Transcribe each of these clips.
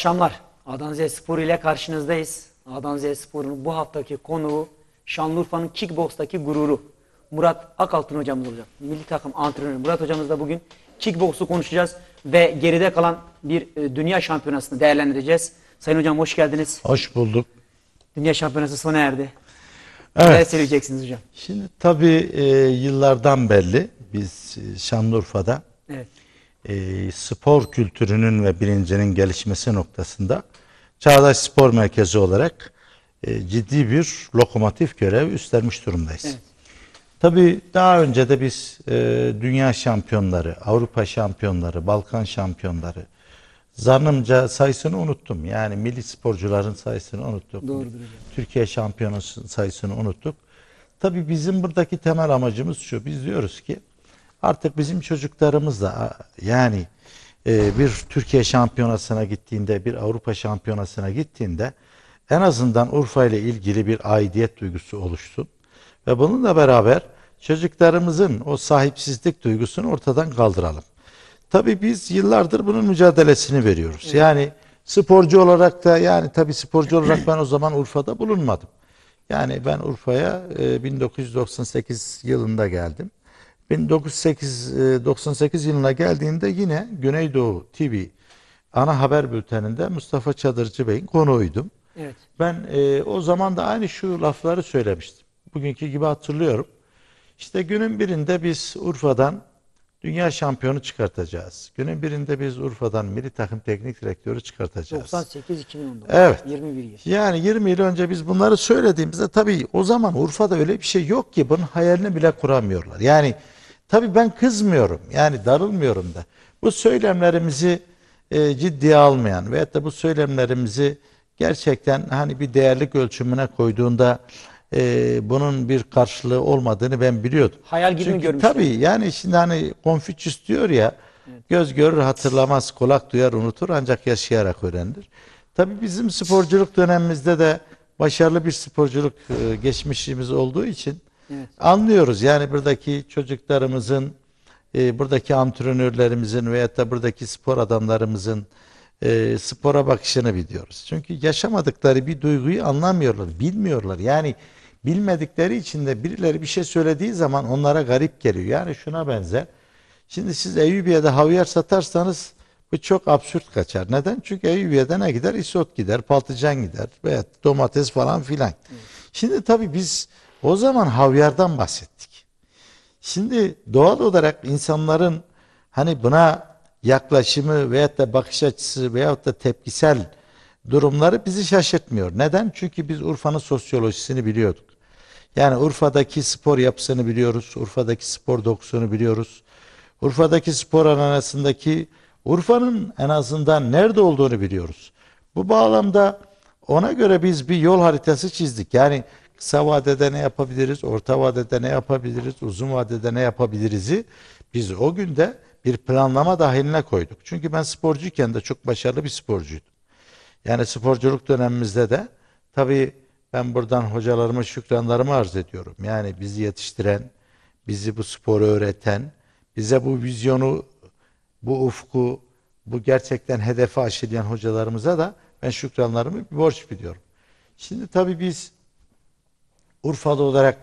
akşamlar. Adanze Spor ile karşınızdayız. Adanze Spor'un bu haftaki konuğu Şanlıurfa'nın kickboxtaki gururu. Murat Akaltın hocamız olacak. Milli takım antrenörü Murat hocamızla bugün kickboxu konuşacağız ve geride kalan bir e, dünya şampiyonasını değerlendireceğiz. Sayın hocam hoş geldiniz. Hoş bulduk. Dünya şampiyonası sona erdi. Evet. Neler söyleyeceksiniz hocam? Şimdi tabii e, yıllardan belli biz e, Şanlıurfa'da evet e, spor kültürünün ve bilincinin gelişmesi noktasında Çağdaş Spor Merkezi olarak e, ciddi bir lokomotif görev üstlenmiş durumdayız. Evet. Tabii daha önce de biz e, dünya şampiyonları, Avrupa şampiyonları, Balkan şampiyonları, zannımca sayısını unuttum. Yani milli sporcuların sayısını unuttuk. Doğrudur. Türkiye şampiyonu sayısını unuttuk. Tabii bizim buradaki temel amacımız şu. Biz diyoruz ki Artık bizim çocuklarımız da yani e, bir Türkiye şampiyonasına gittiğinde, bir Avrupa şampiyonasına gittiğinde en azından Urfa ile ilgili bir aidiyet duygusu oluşsun. Ve bununla beraber çocuklarımızın o sahipsizlik duygusunu ortadan kaldıralım. Tabii biz yıllardır bunun mücadelesini veriyoruz. Evet. Yani sporcu olarak da yani tabii sporcu olarak ben o zaman Urfa'da bulunmadım. Yani ben Urfa'ya 1998 e, yılında geldim. 1998 e, yılına geldiğinde yine Güneydoğu TV ana haber bülteninde Mustafa Çadırcı Bey'in konuğuydum. Evet. Ben e, o zaman da aynı şu lafları söylemiştim. Bugünkü gibi hatırlıyorum. İşte günün birinde biz Urfa'dan dünya şampiyonu çıkartacağız. Günün birinde biz Urfa'dan milli takım teknik direktörü çıkartacağız. 98-2019. Evet. 21 yıl. Yani 20 yıl önce biz bunları söylediğimizde tabii o zaman Urfa'da öyle bir şey yok ki bunun hayalini bile kuramıyorlar. Yani Tabii ben kızmıyorum. Yani darılmıyorum da. Bu söylemlerimizi e, ciddiye almayan veyahut da bu söylemlerimizi gerçekten hani bir değerlik ölçümüne koyduğunda e, bunun bir karşılığı olmadığını ben biliyordum. Hayal gibi Çünkü, görmüştüm. Tabii yani şimdi hani Konfüçyüs diyor ya göz görür hatırlamaz kulak duyar unutur ancak yaşayarak öğrenir. Tabii bizim sporculuk dönemimizde de başarılı bir sporculuk e, geçmişimiz olduğu için Anlıyoruz yani buradaki çocuklarımızın, e, buradaki antrenörlerimizin veyahut da buradaki spor adamlarımızın e, spora bakışını biliyoruz. Çünkü yaşamadıkları bir duyguyu anlamıyorlar, bilmiyorlar. Yani bilmedikleri için de birileri bir şey söylediği zaman onlara garip geliyor. Yani şuna benzer. Şimdi siz Eyyubiye'de havyar satarsanız bu çok absürt kaçar. Neden? Çünkü Eyyubiye'de ne gider? İsot gider, patlıcan gider veya domates falan filan. Evet. Şimdi tabii biz o zaman havyardan bahsettik. Şimdi doğal olarak insanların hani buna yaklaşımı veyahut da bakış açısı veyahut da tepkisel durumları bizi şaşırtmıyor. Neden? Çünkü biz Urfa'nın sosyolojisini biliyorduk. Yani Urfa'daki spor yapısını biliyoruz. Urfa'daki spor dokusunu biliyoruz. Urfa'daki spor arasındaki Urfa'nın en azından nerede olduğunu biliyoruz. Bu bağlamda ona göre biz bir yol haritası çizdik. Yani Kısa vadede ne yapabiliriz, orta vadede ne yapabiliriz, uzun vadede ne yapabiliriz'i biz o günde bir planlama dahiline koyduk. Çünkü ben sporcuyken de çok başarılı bir sporcuydum. Yani sporculuk dönemimizde de tabii ben buradan hocalarıma şükranlarımı arz ediyorum. Yani bizi yetiştiren, bizi bu sporu öğreten, bize bu vizyonu, bu ufku, bu gerçekten hedefi aşılayan hocalarımıza da ben şükranlarımı bir borç biliyorum. Şimdi tabii biz Urfalı olarak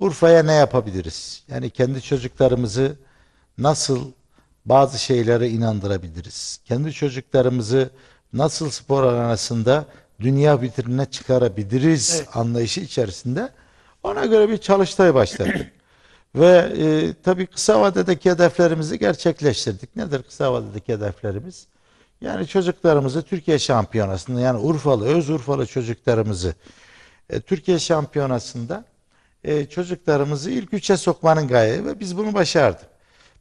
Urfa'ya ne yapabiliriz? Yani kendi çocuklarımızı nasıl bazı şeylere inandırabiliriz? Kendi çocuklarımızı nasıl spor arenasında dünya bitirine çıkarabiliriz evet. anlayışı içerisinde ona göre bir çalıştay başladık. Ve e, tabii kısa vadedeki hedeflerimizi gerçekleştirdik. Nedir kısa vadedeki hedeflerimiz? Yani çocuklarımızı Türkiye Şampiyonası'nda yani Urfalı, öz Urfalı çocuklarımızı e, Türkiye Şampiyonası'nda e, çocuklarımızı ilk üçe sokmanın gayesi ve biz bunu başardık.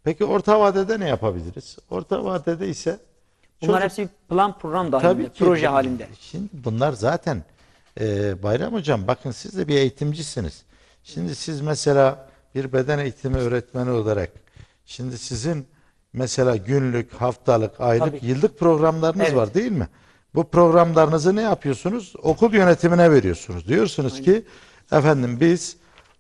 Peki orta vadede ne yapabiliriz? Orta vadede ise Bunlar çocuk, hepsi plan program dahilinde, tabii hani ki, proje halinde. Şimdi bunlar zaten e, Bayram Hocam bakın siz de bir eğitimcisiniz. Şimdi siz mesela bir beden eğitimi öğretmeni olarak şimdi sizin mesela günlük, haftalık, aylık, yıllık programlarınız evet. var değil mi? bu programlarınızı ne yapıyorsunuz? Okul yönetimine veriyorsunuz. Diyorsunuz Aynen. ki efendim biz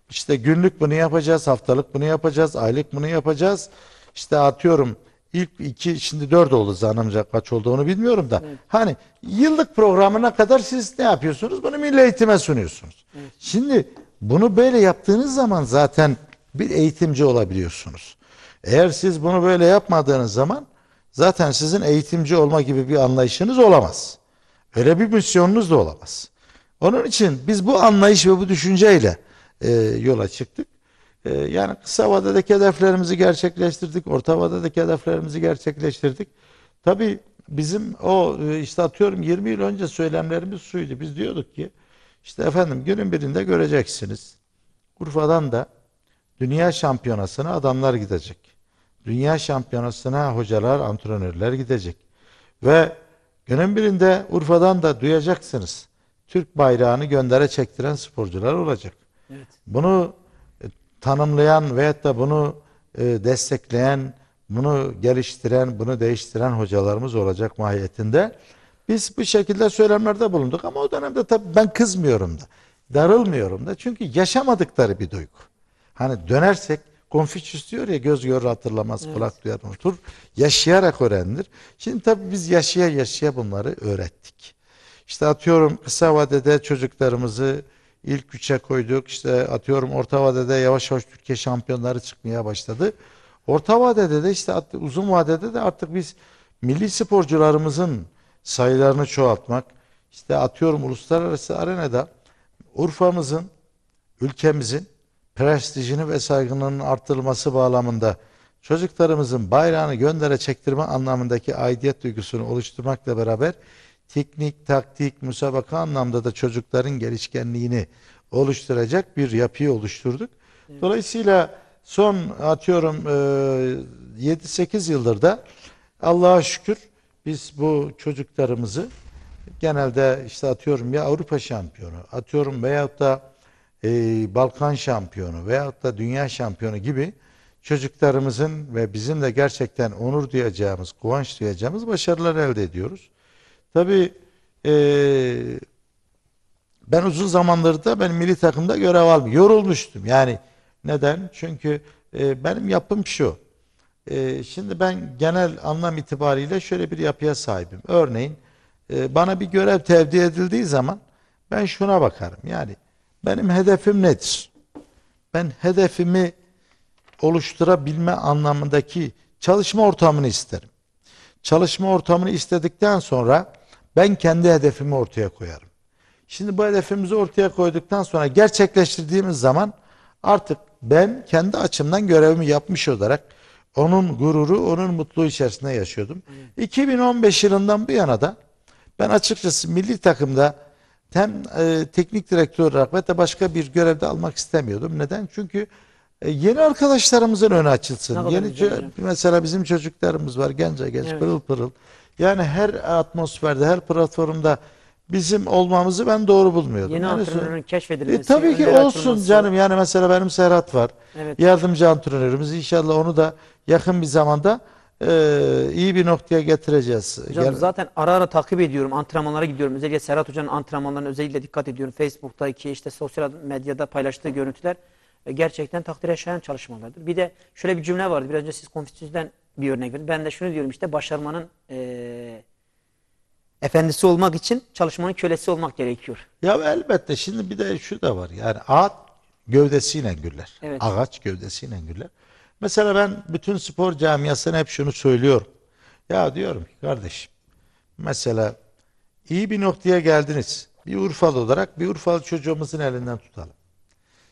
işte günlük bunu yapacağız, haftalık bunu yapacağız, aylık bunu yapacağız. İşte atıyorum ilk iki, şimdi dört oldu zannımcak kaç oldu onu bilmiyorum da. Evet. Hani yıllık programına kadar siz ne yapıyorsunuz? Bunu milli eğitime sunuyorsunuz. Evet. Şimdi bunu böyle yaptığınız zaman zaten bir eğitimci olabiliyorsunuz. Eğer siz bunu böyle yapmadığınız zaman zaten sizin eğitimci olma gibi bir anlayışınız olamaz. Öyle bir misyonunuz da olamaz. Onun için biz bu anlayış ve bu düşünceyle e, yola çıktık. E, yani kısa vadedeki hedeflerimizi gerçekleştirdik, orta vadedeki hedeflerimizi gerçekleştirdik. Tabii bizim o e, işte atıyorum 20 yıl önce söylemlerimiz suydu. Biz diyorduk ki işte efendim günün birinde göreceksiniz. Urfa'dan da dünya şampiyonasına adamlar gidecek dünya şampiyonasına hocalar, antrenörler gidecek. Ve günün birinde Urfa'dan da duyacaksınız. Türk bayrağını göndere çektiren sporcular olacak. Evet. Bunu e, tanımlayan veyahut da bunu e, destekleyen, bunu geliştiren, bunu değiştiren hocalarımız olacak mahiyetinde. Biz bu şekilde söylemlerde bulunduk ama o dönemde tabii ben kızmıyorum da, darılmıyorum da. Çünkü yaşamadıkları bir duygu. Hani dönersek Konfüçyüs diyor ya göz görür hatırlamaz, evet. kulak duyar unutur. Yaşayarak öğrenilir. Şimdi tabii biz yaşaya yaşaya bunları öğrettik. İşte atıyorum kısa vadede çocuklarımızı ilk üçe koyduk. İşte atıyorum orta vadede yavaş yavaş Türkiye şampiyonları çıkmaya başladı. Orta vadede de işte uzun vadede de artık biz milli sporcularımızın sayılarını çoğaltmak, İşte atıyorum uluslararası arenada Urfa'mızın, ülkemizin prestijini ve saygının artırılması bağlamında çocuklarımızın bayrağını göndere çektirme anlamındaki aidiyet duygusunu oluşturmakla beraber teknik, taktik, müsabaka anlamda da çocukların gelişkenliğini oluşturacak bir yapıyı oluşturduk. Evet. Dolayısıyla son atıyorum 7-8 e, yıldır da Allah'a şükür biz bu çocuklarımızı genelde işte atıyorum ya Avrupa şampiyonu atıyorum veyahut da e, Balkan şampiyonu veyahut da dünya şampiyonu gibi çocuklarımızın ve bizim de gerçekten onur duyacağımız, kıvanç duyacağımız başarılar elde ediyoruz. Tabii e, ben uzun zamandır da ben milli takımda görev almıyorum. Yorulmuştum yani. Neden? Çünkü e, benim yapım şu. E, şimdi ben genel anlam itibariyle şöyle bir yapıya sahibim. Örneğin e, bana bir görev tevdi edildiği zaman ben şuna bakarım. Yani benim hedefim nedir? Ben hedefimi oluşturabilme anlamındaki çalışma ortamını isterim. Çalışma ortamını istedikten sonra ben kendi hedefimi ortaya koyarım. Şimdi bu hedefimizi ortaya koyduktan sonra gerçekleştirdiğimiz zaman artık ben kendi açımdan görevimi yapmış olarak onun gururu, onun mutluluğu içerisinde yaşıyordum. 2015 yılından bu yana da ben açıkçası milli takımda hem e, teknik direktör olarak ve de başka bir görevde almak istemiyordum. Neden? Çünkü e, yeni arkadaşlarımızın önü açılsın. Ne yeni mesela bizim çocuklarımız var gence genç evet. pırıl pırıl. Yani her atmosferde, her platformda bizim olmamızı ben doğru bulmuyordum. Yeni yani antrenörün keşfedilmesi. E, tabii ki olsun canım. Yani mesela benim Serhat var. Evet. Yardımcı antrenörümüz. İnşallah onu da yakın bir zamanda e, iyi bir noktaya getireceğiz. Hocam Gel zaten ara ara takip ediyorum. Antrenmanlara gidiyorum. Özellikle Serhat Hoca'nın antrenmanlarına özellikle dikkat ediyorum. Facebook'taki işte sosyal medyada paylaştığı görüntüler e, gerçekten takdire şayan çalışmalardır. Bir de şöyle bir cümle vardı. Biraz önce siz Konfüçyüs'ten bir örnek verdiniz. Ben de şunu diyorum işte başarmanın e, efendisi olmak için çalışmanın kölesi olmak gerekiyor. Ya elbette şimdi bir de şu da var. Yani ağaç gövdesiyle güller. Evet. Ağaç gövdesiyle güller. Mesela ben bütün spor camiasına hep şunu söylüyorum. Ya diyorum ki kardeşim mesela iyi bir noktaya geldiniz. Bir Urfalı olarak bir Urfalı çocuğumuzun elinden tutalım.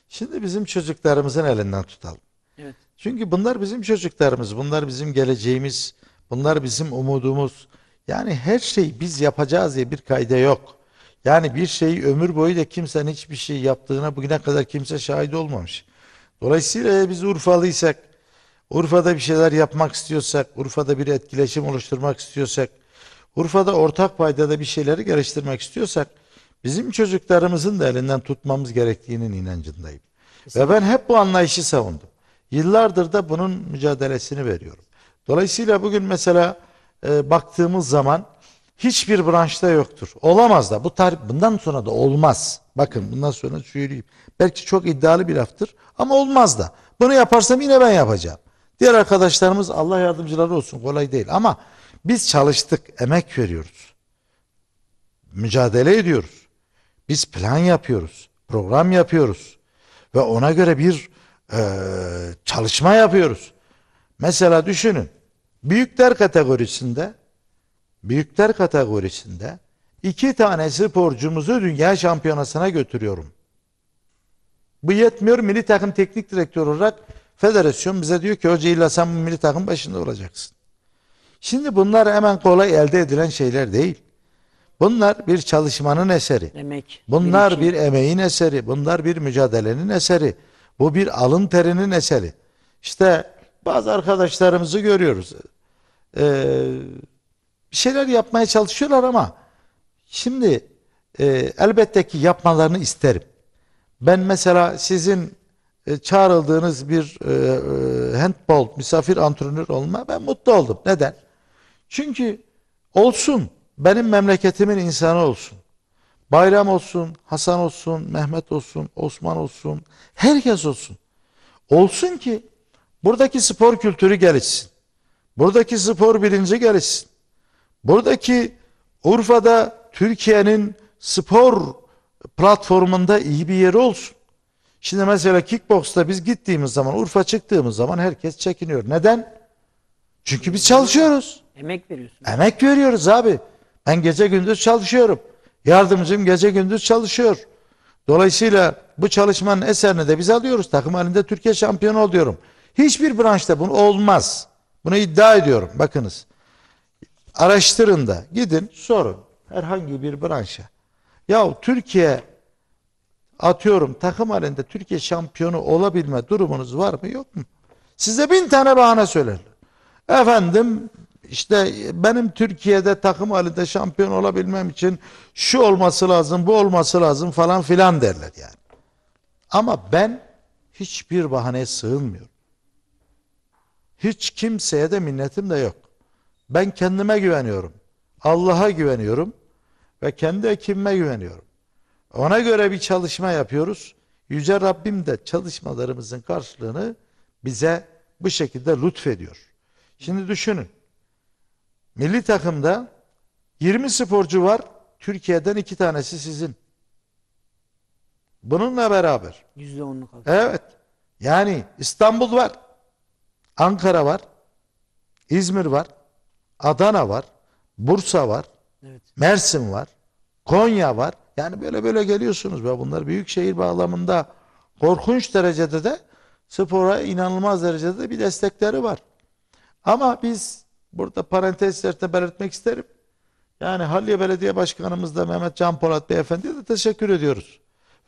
Şimdi bizim çocuklarımızın elinden tutalım. Evet. Çünkü bunlar bizim çocuklarımız, bunlar bizim geleceğimiz, bunlar bizim umudumuz. Yani her şeyi biz yapacağız diye bir kayda yok. Yani bir şeyi ömür boyu da kimsenin hiçbir şey yaptığına bugüne kadar kimse şahit olmamış. Dolayısıyla biz Urfalıysak Urfa'da bir şeyler yapmak istiyorsak, Urfa'da bir etkileşim oluşturmak istiyorsak, Urfa'da ortak paydada bir şeyleri geliştirmek istiyorsak, bizim çocuklarımızın da elinden tutmamız gerektiğinin inancındayım. Kesinlikle. Ve ben hep bu anlayışı savundum. Yıllardır da bunun mücadelesini veriyorum. Dolayısıyla bugün mesela e, baktığımız zaman hiçbir branşta yoktur. Olamaz da. Bu tarih bundan sonra da olmaz. Bakın bundan sonra söyleyeyim. Belki çok iddialı bir laftır ama olmaz da. Bunu yaparsam yine ben yapacağım. Diğer arkadaşlarımız Allah yardımcıları olsun kolay değil ama biz çalıştık, emek veriyoruz. Mücadele ediyoruz. Biz plan yapıyoruz, program yapıyoruz ve ona göre bir e, çalışma yapıyoruz. Mesela düşünün, büyükler kategorisinde büyükler kategorisinde iki tane sporcumuzu dünya şampiyonasına götürüyorum. Bu yetmiyor. Milli takım teknik direktör olarak Federasyon bize diyor ki hoca illa sen bu milli takım başında olacaksın. Şimdi bunlar hemen kolay elde edilen şeyler değil. Bunlar bir çalışmanın eseri. Emek. Bunlar bir, bir emeğin eseri. Bunlar bir mücadelenin eseri. Bu bir alın terinin eseri. İşte bazı arkadaşlarımızı görüyoruz. Ee, bir şeyler yapmaya çalışıyorlar ama şimdi e, elbette ki yapmalarını isterim. Ben mesela sizin e, çağrıldığınız bir e, e, handball misafir antrenör olma ben mutlu oldum. Neden? Çünkü olsun benim memleketimin insanı olsun. Bayram olsun, Hasan olsun, Mehmet olsun, Osman olsun, herkes olsun. Olsun ki buradaki spor kültürü gelişsin. Buradaki spor bilinci gelişsin. Buradaki Urfa'da Türkiye'nin spor platformunda iyi bir yeri olsun. Şimdi mesela kickboksta biz gittiğimiz zaman Urfa çıktığımız zaman herkes çekiniyor. Neden? Çünkü biz çalışıyoruz. Emek veriyorsun. Emek veriyoruz abi. Ben gece gündüz çalışıyorum. Yardımcım gece gündüz çalışıyor. Dolayısıyla bu çalışmanın eserini de biz alıyoruz. Takım halinde Türkiye şampiyonu oluyorum. Hiçbir branşta bunu olmaz. Bunu iddia ediyorum. Bakınız. Araştırın da. Gidin sorun. Herhangi bir branşa. Ya Türkiye atıyorum takım halinde Türkiye şampiyonu olabilme durumunuz var mı yok mu? Size bin tane bahane söylerler. Efendim işte benim Türkiye'de takım halinde şampiyon olabilmem için şu olması lazım bu olması lazım falan filan derler yani. Ama ben hiçbir bahaneye sığınmıyorum. Hiç kimseye de minnetim de yok. Ben kendime güveniyorum. Allah'a güveniyorum ve kendi ekibime güveniyorum. Ona göre bir çalışma yapıyoruz. Yüce Rabbim de çalışmalarımızın karşılığını bize bu şekilde lütfediyor. Şimdi düşünün. Milli takımda 20 sporcu var. Türkiye'den iki tanesi sizin. Bununla beraber. %10'luk. Evet. Yani İstanbul var. Ankara var. İzmir var. Adana var. Bursa var. Evet. Mersin var. Konya var. Yani böyle böyle geliyorsunuz ve bunlar büyük şehir bağlamında korkunç derecede de spora inanılmaz derecede de bir destekleri var. Ama biz burada parantezlerde belirtmek isterim. Yani Halilye Belediye Başkanımız da Mehmet Can Polat Beyefendi'ye de teşekkür ediyoruz.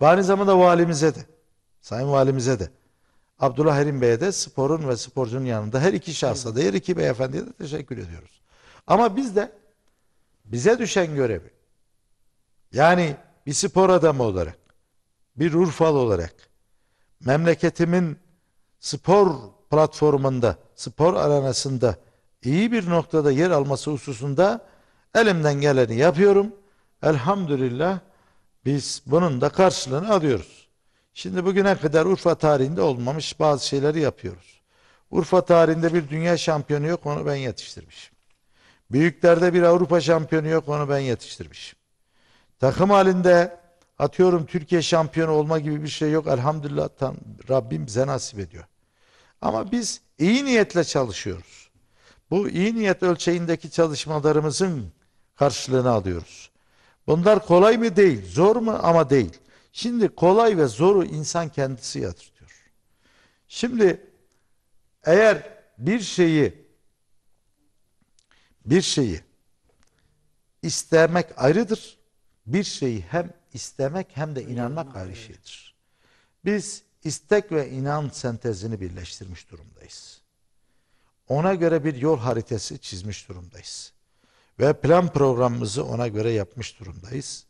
Ve aynı zamanda valimize de, sayın valimize de, Abdullah Herim Bey'e de sporun ve sporcunun yanında her iki şahsa da her iki beyefendiye de teşekkür ediyoruz. Ama biz de bize düşen görevi, yani bir spor adamı olarak, bir Urfal olarak memleketimin spor platformunda, spor aranasında iyi bir noktada yer alması hususunda elimden geleni yapıyorum. Elhamdülillah biz bunun da karşılığını alıyoruz. Şimdi bugüne kadar Urfa tarihinde olmamış bazı şeyleri yapıyoruz. Urfa tarihinde bir dünya şampiyonu yok onu ben yetiştirmişim. Büyüklerde bir Avrupa şampiyonu yok onu ben yetiştirmişim. Takım halinde atıyorum Türkiye şampiyonu olma gibi bir şey yok. Elhamdülillah tam Rabbim bize nasip ediyor. Ama biz iyi niyetle çalışıyoruz. Bu iyi niyet ölçeğindeki çalışmalarımızın karşılığını alıyoruz. Bunlar kolay mı değil, zor mu ama değil. Şimdi kolay ve zoru insan kendisi yatırtıyor. Şimdi eğer bir şeyi bir şeyi istemek ayrıdır bir şeyi hem istemek hem de inanmak ayrı şeydir. Biz istek ve inan sentezini birleştirmiş durumdayız. Ona göre bir yol haritası çizmiş durumdayız. Ve plan programımızı ona göre yapmış durumdayız.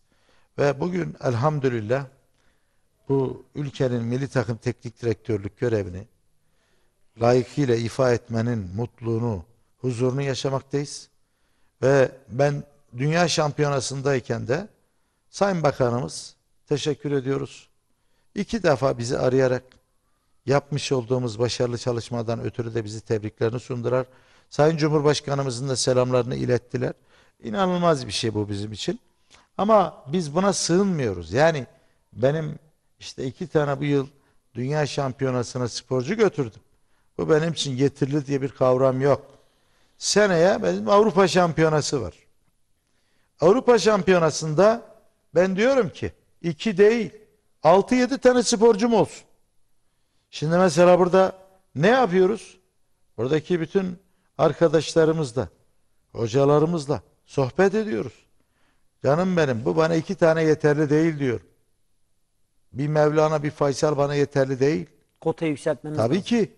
Ve bugün elhamdülillah bu ülkenin milli takım teknik direktörlük görevini layıkıyla ifa etmenin mutluluğunu, huzurunu yaşamaktayız. Ve ben dünya şampiyonasındayken de Sayın Bakanımız teşekkür ediyoruz. İki defa bizi arayarak yapmış olduğumuz başarılı çalışmadan ötürü de bizi tebriklerini sundular. Sayın Cumhurbaşkanımızın da selamlarını ilettiler. İnanılmaz bir şey bu bizim için. Ama biz buna sığınmıyoruz. Yani benim işte iki tane bu yıl dünya şampiyonasına sporcu götürdüm. Bu benim için yeterli diye bir kavram yok. Seneye benim Avrupa şampiyonası var. Avrupa şampiyonasında ben diyorum ki iki değil 6-7 tane sporcum olsun. Şimdi mesela burada ne yapıyoruz? Buradaki bütün arkadaşlarımızla, hocalarımızla sohbet ediyoruz. Canım benim bu bana iki tane yeterli değil diyor. Bir Mevlana bir Faysal bana yeterli değil. Kota yükseltmemiz Tabii lazım. ki.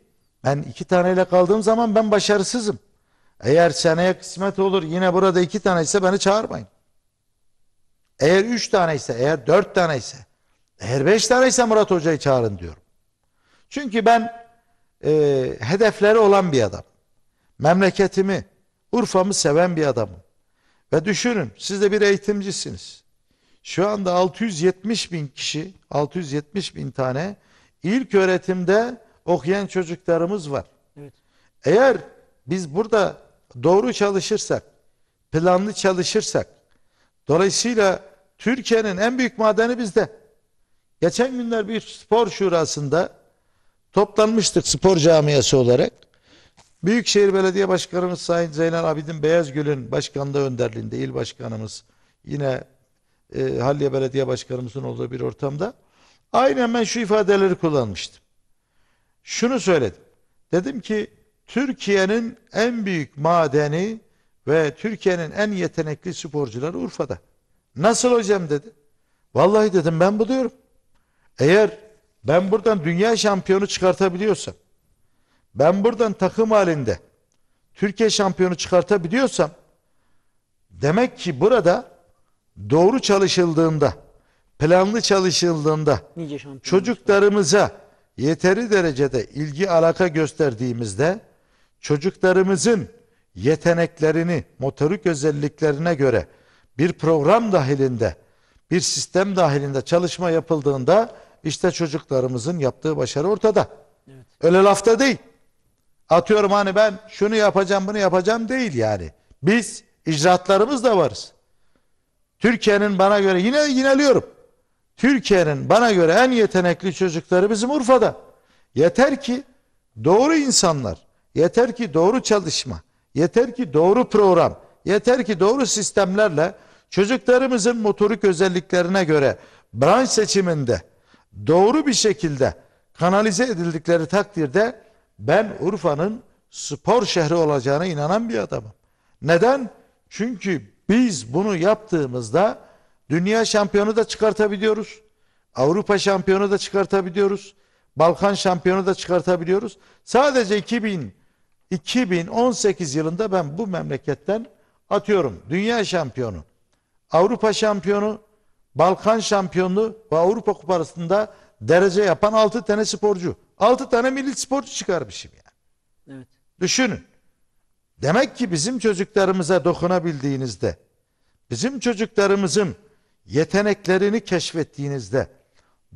Ben iki taneyle kaldığım zaman ben başarısızım. Eğer seneye kısmet olur yine burada iki tane ise beni çağırmayın. Eğer üç tane ise, eğer dört tane ise, eğer beş tane ise Murat Hoca'yı çağırın diyorum. Çünkü ben e, hedefleri olan bir adam. Memleketimi, Urfa'mı seven bir adamım. Ve düşünün siz de bir eğitimcisiniz. Şu anda 670 bin kişi, 670 bin tane ilk öğretimde okuyan çocuklarımız var. Evet. Eğer biz burada doğru çalışırsak, planlı çalışırsak, dolayısıyla Türkiye'nin en büyük madeni bizde. Geçen günler bir spor şurasında toplanmıştık spor camiası olarak. Büyükşehir Belediye Başkanımız Sayın Zeynel Abidin Beyazgül'ün başkanlığı önderliğinde il başkanımız yine e, Halliye Belediye Başkanımızın olduğu bir ortamda aynen ben şu ifadeleri kullanmıştım. Şunu söyledim. Dedim ki Türkiye'nin en büyük madeni ve Türkiye'nin en yetenekli sporcuları Urfa'da. Nasıl hocam dedi. Vallahi dedim ben buluyorum. Eğer ben buradan dünya şampiyonu çıkartabiliyorsam, ben buradan takım halinde Türkiye şampiyonu çıkartabiliyorsam, demek ki burada doğru çalışıldığında, planlı çalışıldığında, çocuklarımıza yeteri derecede ilgi alaka gösterdiğimizde, çocuklarımızın yeteneklerini, motorik özelliklerine göre bir program dahilinde, bir sistem dahilinde çalışma yapıldığında işte çocuklarımızın yaptığı başarı ortada. Evet. Öyle lafta değil. Atıyorum hani ben şunu yapacağım bunu yapacağım değil yani. Biz icraatlarımız da varız. Türkiye'nin bana göre yine yineliyorum. Türkiye'nin bana göre en yetenekli çocukları bizim Urfa'da. Yeter ki doğru insanlar, yeter ki doğru çalışma, yeter ki doğru program, yeter ki doğru sistemlerle çocuklarımızın motorik özelliklerine göre branş seçiminde doğru bir şekilde kanalize edildikleri takdirde ben Urfa'nın spor şehri olacağına inanan bir adamım. Neden? Çünkü biz bunu yaptığımızda dünya şampiyonu da çıkartabiliyoruz. Avrupa şampiyonu da çıkartabiliyoruz. Balkan şampiyonu da çıkartabiliyoruz. Sadece 2000 2018 yılında ben bu memleketten atıyorum dünya şampiyonu Avrupa şampiyonu, Balkan şampiyonu ve Avrupa Kupası'nda derece yapan 6 tane sporcu. 6 tane milli sporcu çıkarmışım yani. Evet. Düşünün. Demek ki bizim çocuklarımıza dokunabildiğinizde, bizim çocuklarımızın yeteneklerini keşfettiğinizde,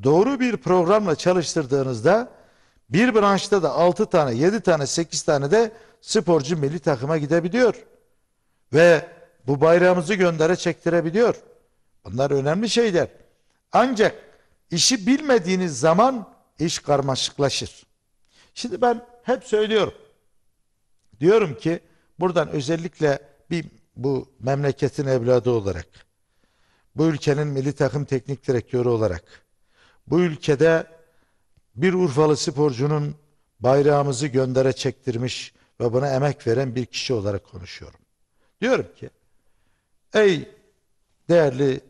doğru bir programla çalıştırdığınızda bir branşta da 6 tane, 7 tane, 8 tane de sporcu milli takıma gidebiliyor. Ve bu bayrağımızı göndere çektirebiliyor. Bunlar önemli şeyler. Ancak işi bilmediğiniz zaman iş karmaşıklaşır. Şimdi ben hep söylüyorum. Diyorum ki buradan özellikle bir bu memleketin evladı olarak bu ülkenin milli takım teknik direktörü olarak bu ülkede bir Urfalı sporcunun bayrağımızı göndere çektirmiş ve buna emek veren bir kişi olarak konuşuyorum. Diyorum ki Ey değerli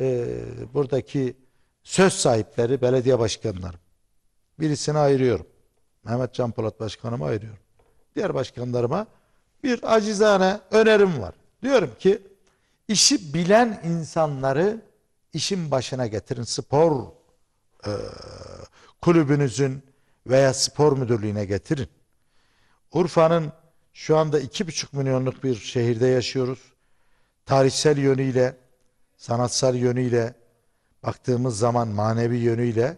e, buradaki söz sahipleri belediye başkanları. Birisini ayırıyorum. Mehmet Can Polat başkanımı ayırıyorum. Diğer başkanlarıma bir acizane önerim var. Diyorum ki işi bilen insanları işin başına getirin. Spor e, kulübünüzün veya spor müdürlüğüne getirin. Urfa'nın şu anda iki buçuk milyonluk bir şehirde yaşıyoruz tarihsel yönüyle, sanatsal yönüyle, baktığımız zaman manevi yönüyle,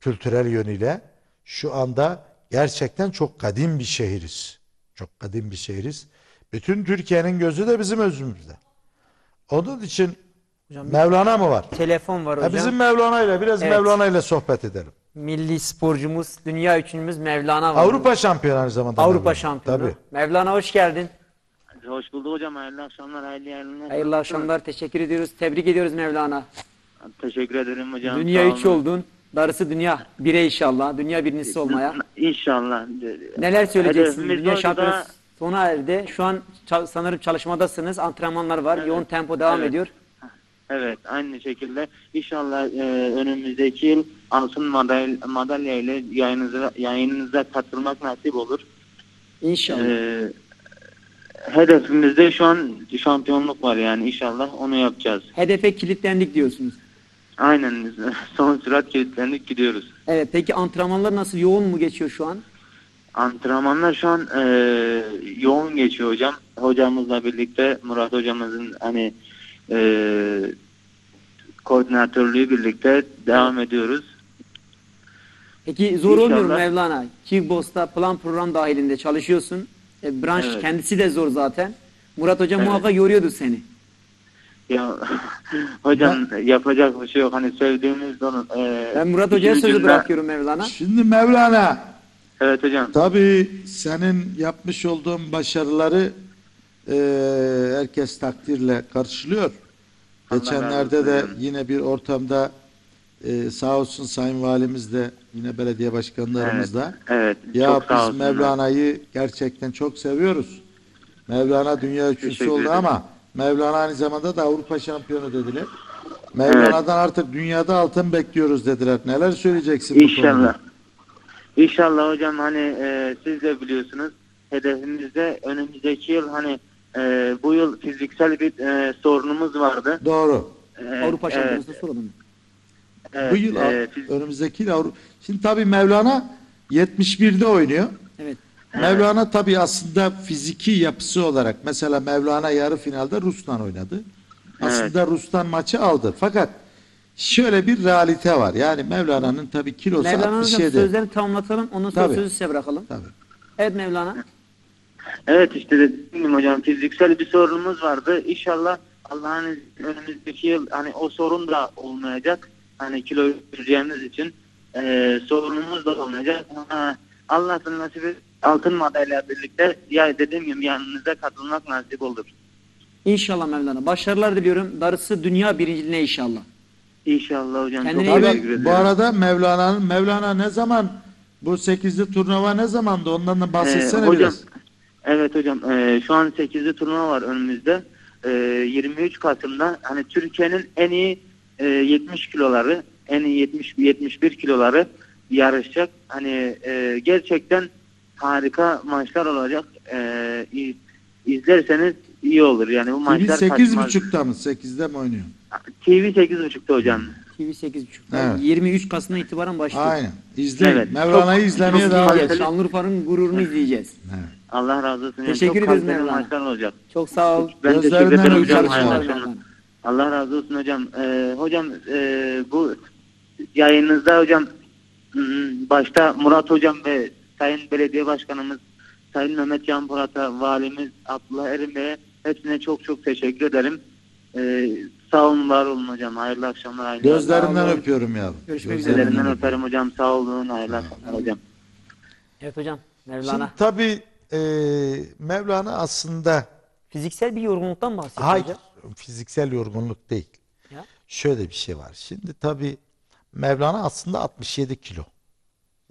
kültürel yönüyle şu anda gerçekten çok kadim bir şehiriz. Çok kadim bir şehiriz. Bütün Türkiye'nin gözü de bizim özümüzde. Onun için hocam, Mevlana mı var? Telefon var hocam. Ha, bizim Mevlana ile biraz evet. Mevlana ile sohbet edelim. Milli sporcumuz, dünya üçüncümüz Mevlana var. Avrupa şampiyonu aynı zamanda. Avrupa Mevlana. şampiyonu. Tabii. Mevlana hoş geldin. Hoş bulduk hocam. Hayırlı akşamlar, hayırlı yayınlar. Hayırlı akşamlar. Teşekkür ediyoruz. Tebrik ediyoruz Mevlana. Teşekkür ederim hocam. Dünya üç oldun. Darısı dünya bire inşallah. Dünya birincisi olmaya. İnşallah. Neler söyleyeceksin? Hedefimiz dünya şampiyonu da... sona erdi. Şu an sanırım çalışmadasınız. Antrenmanlar var. Evet. Yoğun tempo devam evet. ediyor. Evet. Aynı şekilde. İnşallah e, önümüzdeki yıl altın madalya, madalya ile yayınınıza, yayınınıza katılmak nasip olur. İnşallah. Ee, hedefimizde şu an şampiyonluk var yani inşallah onu yapacağız. Hedefe kilitlendik diyorsunuz. Aynen son sürat kilitlendik gidiyoruz. Evet peki antrenmanlar nasıl yoğun mu geçiyor şu an? Antrenmanlar şu an e, yoğun geçiyor hocam. Hocamızla birlikte Murat hocamızın hani e, koordinatörlüğü birlikte devam ediyoruz. Peki zor İnşallah. olmuyor mu Mevlana? Kickbox'ta plan program dahilinde çalışıyorsun. E, branş evet. kendisi de zor zaten. Murat Hoca evet. muhakkak yoruyordu seni. Ya hocam ya. yapacak bir şey yok. Hani sevdiğimiz onun. E, ben Murat Hoca'ya sözü cümle... bırakıyorum Mevlana. Şimdi Mevlana. Evet hocam. Tabii senin yapmış olduğun başarıları e, herkes takdirle karşılıyor. Geçenlerde de yine bir ortamda ee, sağ olsun Sayın Valimiz de yine belediye başkanlarımız da. Evet. Ya çok sağ biz olsunlar. Mevlana'yı gerçekten çok seviyoruz. Mevlana dünya üçüncüsü oldu ama Mevlana aynı zamanda da Avrupa şampiyonu dediler. Mevlana'dan artık dünyada altın bekliyoruz dediler. Neler söyleyeceksin bu konuda? İnşallah. İnşallah hocam hani e, siz de biliyorsunuz hedefimizde önümüzdeki yıl hani e, bu yıl fiziksel bir e, sorunumuz vardı. Doğru. E, Avrupa şampiyonası e, şampiyonasında soralım. Evet, bu yıl e, önümüzdeki yıl Şimdi tabii Mevlana 71'de oynuyor. Evet. Mevlana tabii aslında fiziki yapısı olarak mesela Mevlana yarı finalde Rus'tan oynadı. Aslında evet. Rus'tan maçı aldı. Fakat şöyle bir realite var. Yani Mevlana'nın tabii kilosu Mevlana 67. Mevlana'nın sözlerini tamamlatalım. onun sonra tabii. sözü size bırakalım. Tabii. Evet Mevlana. Evet işte dedim hocam fiziksel bir sorunumuz vardı. İnşallah Allah'ın önümüzdeki yıl hani o sorun da olmayacak hani kilo vereceğimiz için e, sorunumuz da olmayacak. ama Allah'ın nasibi altın madalya birlikte ya dediğim gibi yanınıza katılmak nasip olur. İnşallah Mevlana. Başarılar diliyorum. Darısı dünya birinciliğine inşallah. İnşallah hocam. Kendine çok teşekkür Bu arada Mevlana'nın Mevlana ne zaman bu sekizli turnuva ne zamandı? Ondan da e, bahsetsene ee, hocam, biraz. Evet hocam. E, şu an sekizli turnuva var önümüzde. E, 23 Kasım'da hani Türkiye'nin en iyi e, 70 kiloları en iyi 70 71 kiloları yarışacak. Hani e, gerçekten harika maçlar olacak. E, izlerseniz iyi olur. Yani bu maçlar TV 8.30'da mı? 8'de mi oynuyor? TV 8.30'da hocam. TV 8.30'da. Evet. 23 Kasım'dan itibaren başlıyor. Aynen. İzleyin. Evet. Mevlana'yı izlemeye devam edin. Şanlıurfa'nın gururunu izleyeceğiz. Evet. Allah razı olsun. Teşekkür ederiz Mevlana. Maçlar Çok sağ ol. Ben Gözlerinden teşekkür ederim hocam. Allah razı olsun hocam. Ee, hocam e, bu yayınınızda hocam başta Murat hocam ve Sayın Belediye Başkanımız Sayın Mehmet Can Polat'a, Valimiz Abdullah Erim Bey'e hepsine çok çok teşekkür ederim. Ee, sağ olun, var olun hocam. Hayırlı akşamlar. Hayırlı Gözlerinden öpüyorum ya. Görüşmek üzere. Gözlerinden öperim hocam. Sağ olun. Hayırlı akşamlar hocam. Evet hocam. Mevlana. Şimdi tabii e, Mevlana aslında fiziksel bir yorgunluktan bahsediyor Hayır. hocam. Fiziksel yorgunluk değil. Ya. Şöyle bir şey var. Şimdi tabi Mevlana aslında 67 kilo.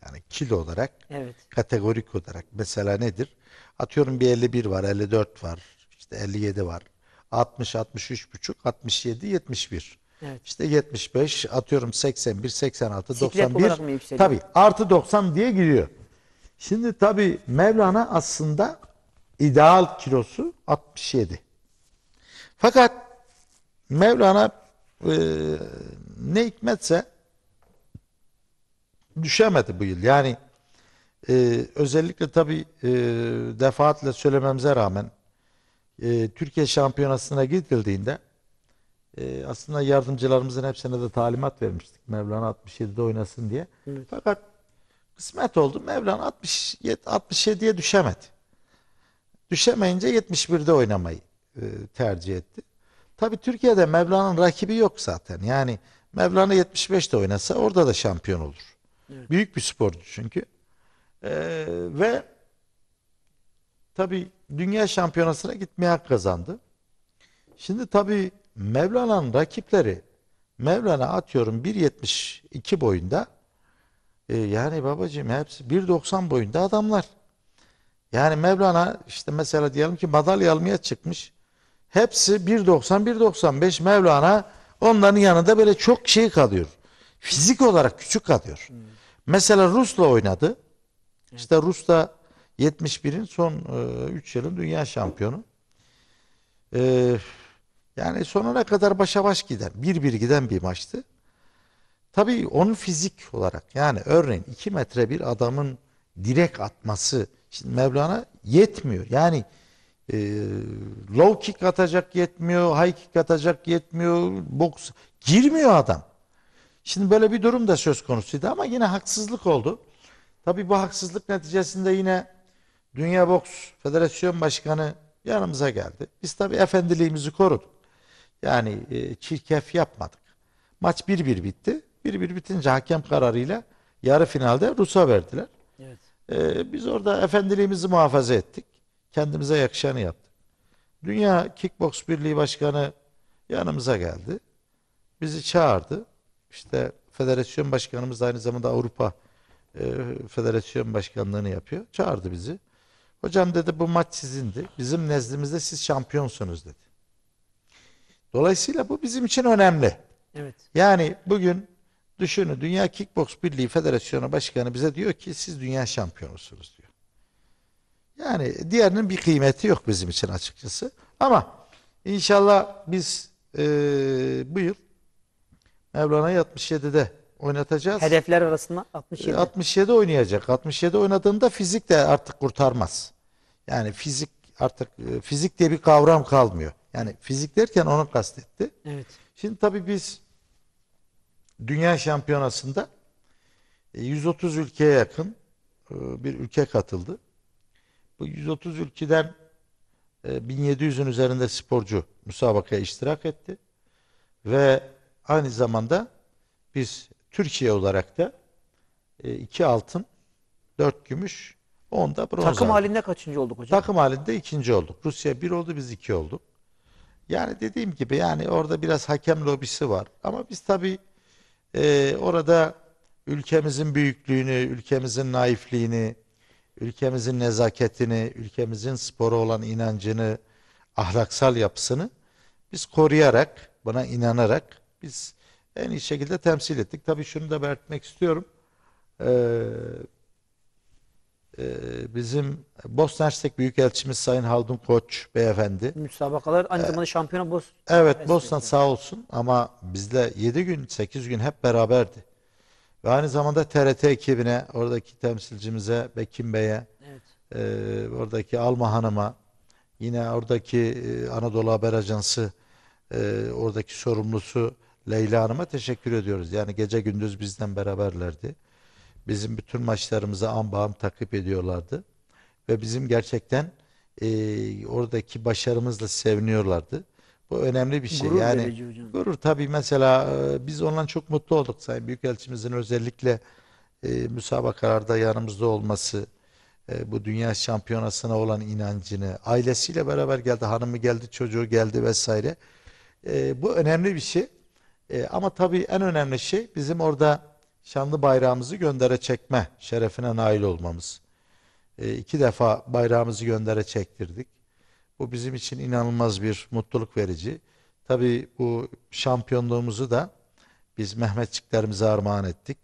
Yani kilo olarak evet. kategorik olarak mesela nedir? Atıyorum bir 51 var, 54 var, işte 57 var. 60, 63 buçuk, 67, 71. Evet. İşte 75, atıyorum 81, 86, Siklet 91. Tabii artı 90 diye giriyor. Şimdi tabii Mevlana aslında ideal kilosu 67. Fakat Mevlana e, ne hikmetse düşemedi bu yıl. Yani e, özellikle tabi e, defaatle söylememize rağmen e, Türkiye şampiyonasına gidildiğinde e, aslında yardımcılarımızın hepsine de talimat vermiştik. Mevlana 67'de oynasın diye. Evet. Fakat kısmet oldu. Mevlana 67, 67'ye düşemedi. Düşemeyince 71'de oynamayı e, tercih etti. Tabi Türkiye'de Mevla'nın rakibi yok zaten. Yani Mevlana 75'te oynasa orada da şampiyon olur. Evet. Büyük bir sporcu çünkü. Ee, ve tabi dünya şampiyonasına gitmeye hak kazandı. Şimdi tabi Mevlana'nın rakipleri Mevlana atıyorum 1.72 boyunda e, yani babacığım hepsi 1.90 boyunda adamlar. Yani Mevlana işte mesela diyelim ki madalya almaya çıkmış. Hepsi 1.90 1.95 Mevlana onların yanında böyle çok şey kalıyor. Fizik olarak küçük kalıyor. Hmm. Mesela Rus'la oynadı. Evet. İşte Rus da 71'in son 3 e, yılın dünya şampiyonu. E, yani sonuna kadar başa baş giden, bir bir giden bir maçtı. Tabii onun fizik olarak yani örneğin 2 metre bir adamın direk atması şimdi Mevlana yetmiyor. Yani e, low kick atacak yetmiyor, high kick atacak yetmiyor, box girmiyor adam. Şimdi böyle bir durum da söz konusuydu ama yine haksızlık oldu. Tabi bu haksızlık neticesinde yine Dünya Boks Federasyon Başkanı yanımıza geldi. Biz tabi efendiliğimizi koruduk. Yani e, çirkef yapmadık. Maç 1-1 bitti. 1-1 bitince hakem kararıyla yarı finalde Rus'a verdiler. Evet. E, biz orada efendiliğimizi muhafaza ettik kendimize yakışanı yaptık. Dünya Kickbox Birliği Başkanı yanımıza geldi. Bizi çağırdı. İşte federasyon başkanımız aynı zamanda Avrupa e, Federasyon Başkanlığını yapıyor. Çağırdı bizi. Hocam dedi bu maç sizindi. Bizim nezdimizde siz şampiyonsunuz dedi. Dolayısıyla bu bizim için önemli. Evet. Yani bugün düşünün Dünya Kickbox Birliği Federasyonu Başkanı bize diyor ki siz dünya şampiyonusunuz diyor. Yani diğerinin bir kıymeti yok bizim için açıkçası. Ama inşallah biz e, bu yıl Mevlana'yı 67'de oynatacağız. Hedefler arasında 67. 67 e, oynayacak. 67 oynadığında fizik de artık kurtarmaz. Yani fizik artık e, fizik diye bir kavram kalmıyor. Yani fizik derken onu kastetti. Evet. Şimdi tabii biz dünya şampiyonasında 130 e, ülkeye yakın bir ülke katıldı. Bu 130 ülkeden 1700'ün e, üzerinde sporcu müsabakaya iştirak etti. Ve aynı zamanda biz Türkiye olarak da e, iki altın, dört gümüş, 10 da bronz Takım aldık. halinde kaçıncı olduk hocam? Takım halinde ikinci olduk. Rusya bir oldu biz iki olduk. Yani dediğim gibi yani orada biraz hakem lobisi var. Ama biz tabii e, orada ülkemizin büyüklüğünü, ülkemizin naifliğini, ülkemizin nezaketini, ülkemizin spora olan inancını, ahlaksal yapısını biz koruyarak, buna inanarak biz en iyi şekilde temsil ettik. Tabii şunu da belirtmek istiyorum. Ee, e, bizim Bosna Hersek Büyükelçimiz Sayın Haldun Koç beyefendi. Müsabakalar aynı e, zamanda ee, şampiyona Bosna. Evet Bosna sağ olsun ama bizle 7 gün 8 gün hep beraberdi. Ve aynı zamanda TRT ekibine, oradaki temsilcimize, Bekim Bey'e, evet. e, oradaki Alma Hanım'a, yine oradaki e, Anadolu Haber Ajansı, e, oradaki sorumlusu Leyla Hanım'a teşekkür ediyoruz. Yani gece gündüz bizden beraberlerdi. Bizim bütün maçlarımızı anbağım takip ediyorlardı. Ve bizim gerçekten e, oradaki başarımızla seviniyorlardı. Bu önemli bir şey. Gurur yani gurur tabii mesela e, biz ondan çok mutlu olduk Sayın Büyükelçimizin özellikle e, müsabakalarda yanımızda olması, e, bu dünya şampiyonasına olan inancını, ailesiyle beraber geldi, hanımı geldi, çocuğu geldi vesaire. E, bu önemli bir şey. E, ama tabii en önemli şey bizim orada şanlı bayrağımızı göndere çekme şerefine nail olmamız. E, iki defa bayrağımızı göndere çektirdik. Bu bizim için inanılmaz bir mutluluk verici. Tabii bu şampiyonluğumuzu da biz Mehmetçiklerimize armağan ettik.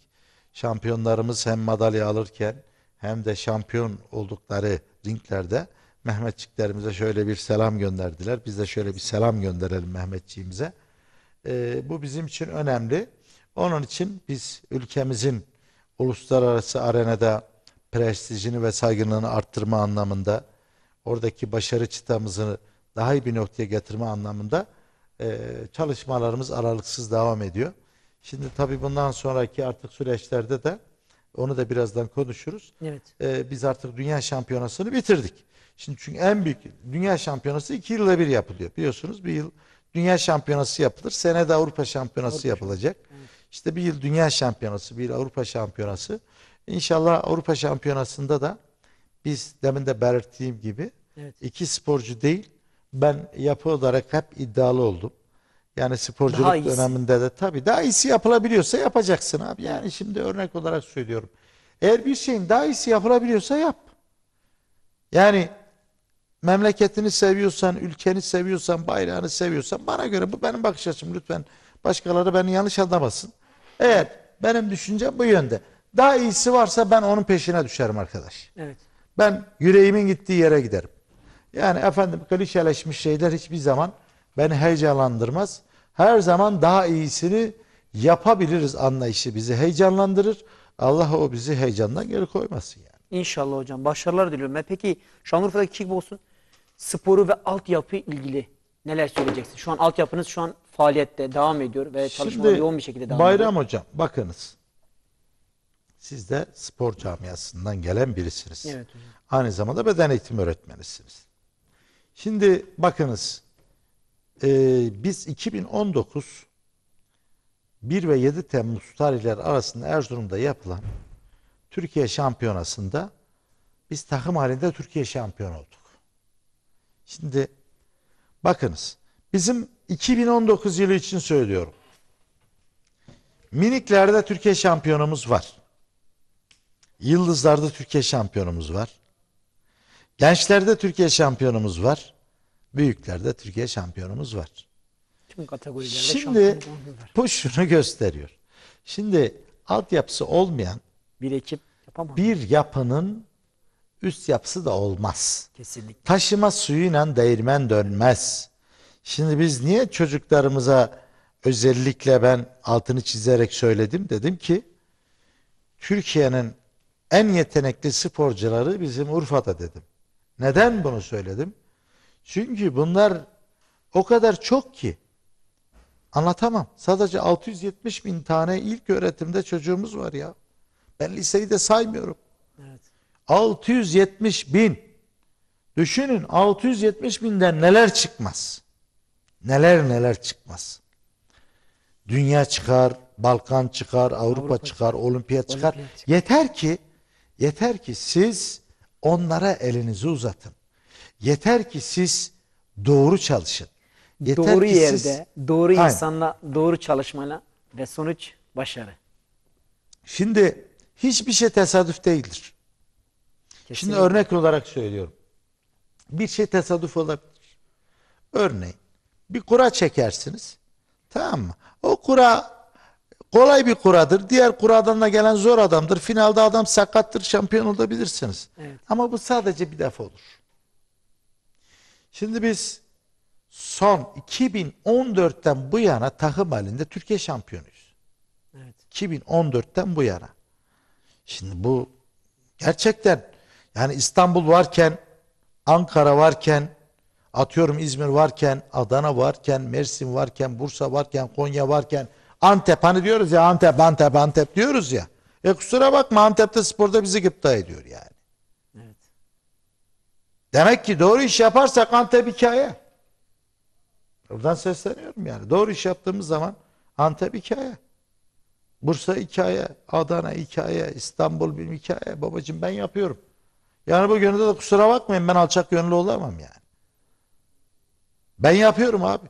Şampiyonlarımız hem madalya alırken hem de şampiyon oldukları ringlerde Mehmetçiklerimize şöyle bir selam gönderdiler. Biz de şöyle bir selam gönderelim Mehmetçiğimize. Ee, bu bizim için önemli. Onun için biz ülkemizin uluslararası arenada prestijini ve saygınlığını arttırma anlamında oradaki başarı çıtamızı daha iyi bir noktaya getirme anlamında e, çalışmalarımız aralıksız devam ediyor. Şimdi tabii bundan sonraki artık süreçlerde de onu da birazdan konuşuruz. Evet. E, biz artık dünya şampiyonasını bitirdik. Şimdi çünkü en büyük dünya şampiyonası iki yılda bir yapılıyor. Biliyorsunuz bir yıl dünya şampiyonası yapılır. Senede Avrupa şampiyonası Avrupa. yapılacak. Evet. İşte bir yıl dünya şampiyonası, bir yıl Avrupa şampiyonası. İnşallah Avrupa şampiyonasında da biz demin de belirttiğim gibi evet. iki sporcu değil ben yapı olarak hep iddialı oldum. Yani sporculuk döneminde de tabii daha iyisi yapılabiliyorsa yapacaksın abi. Yani şimdi örnek olarak söylüyorum. Eğer bir şeyin daha iyisi yapılabiliyorsa yap. Yani memleketini seviyorsan, ülkeni seviyorsan, bayrağını seviyorsan bana göre bu benim bakış açım lütfen. Başkaları beni yanlış anlamasın. Eğer benim düşüncem bu yönde. Daha iyisi varsa ben onun peşine düşerim arkadaş. Evet. Ben yüreğimin gittiği yere giderim. Yani efendim klişeleşmiş şeyler hiçbir zaman beni heyecanlandırmaz. Her zaman daha iyisini yapabiliriz anlayışı bizi heyecanlandırır. Allah o bizi heyecandan geri koymasın yani. İnşallah hocam. Başarılar diliyorum. Ben peki Şanlıurfa'daki kickbox'un sporu ve altyapı ilgili neler söyleyeceksin? Şu an altyapınız şu an faaliyette devam ediyor ve çalışmalar yoğun bir şekilde devam Bayram ediyor. Bayram hocam bakınız. Siz de spor camiasından gelen birisiniz. Evet hocam. Aynı zamanda beden eğitimi öğretmenisiniz. Şimdi bakınız e, biz 2019 1 ve 7 Temmuz tarihleri arasında Erzurum'da yapılan Türkiye Şampiyonası'nda biz takım halinde Türkiye şampiyon olduk. Şimdi bakınız bizim 2019 yılı için söylüyorum. Miniklerde Türkiye şampiyonumuz var. Yıldızlarda Türkiye şampiyonumuz var. Gençlerde Türkiye şampiyonumuz var. Büyüklerde Türkiye şampiyonumuz var. Tüm kategorilerde Şimdi bu şunu gösteriyor. Şimdi altyapısı olmayan bir ekip yapamaz. Bir yapının üst yapısı da olmaz. Kesinlikle. Taşıma suyuyla değirmen dönmez. Şimdi biz niye çocuklarımıza özellikle ben altını çizerek söyledim dedim ki Türkiye'nin en yetenekli sporcuları bizim Urfa'da dedim. Neden bunu söyledim? Çünkü bunlar o kadar çok ki anlatamam. Sadece 670 bin tane ilk öğretimde çocuğumuz var ya. Ben liseyi de saymıyorum. Evet. 670 bin. Düşünün 670 binden neler çıkmaz. Neler neler çıkmaz. Dünya çıkar, Balkan çıkar, Avrupa, Avrupa çıkar, Olimpiyat çıkar. Olimpiyat. Yeter ki Yeter ki siz onlara elinizi uzatın. Yeter ki siz doğru çalışın. Yeter doğru ki yerde, siz... doğru Aynen. insanla, doğru çalışmayla ve sonuç başarı. Şimdi hiçbir şey tesadüf değildir. Kesinlikle. Şimdi örnek olarak söylüyorum. Bir şey tesadüf olabilir. Örneğin bir kura çekersiniz. Tamam mı? O kura kolay bir kuradır. Diğer kuradan da gelen zor adamdır. Finalde adam sakattır, şampiyon olabilirsiniz. Evet. Ama bu sadece bir defa olur. Şimdi biz son 2014'ten bu yana takım halinde Türkiye şampiyonuyuz. Evet. 2014'ten bu yana. Şimdi bu gerçekten yani İstanbul varken, Ankara varken, atıyorum İzmir varken, Adana varken, Mersin varken, Bursa varken, Konya varken, Antep hani diyoruz ya Antep Antep Antep diyoruz ya. E kusura bakma Antep'te sporda bizi gıpta ediyor yani. Evet. Demek ki doğru iş yaparsak Antep hikaye. Buradan sesleniyorum yani. Doğru iş yaptığımız zaman Antep hikaye. Bursa hikaye, Adana hikaye, İstanbul bir hikaye. Babacım ben yapıyorum. Yani bu yönde de kusura bakmayın ben alçak gönüllü olamam yani. Ben yapıyorum abi.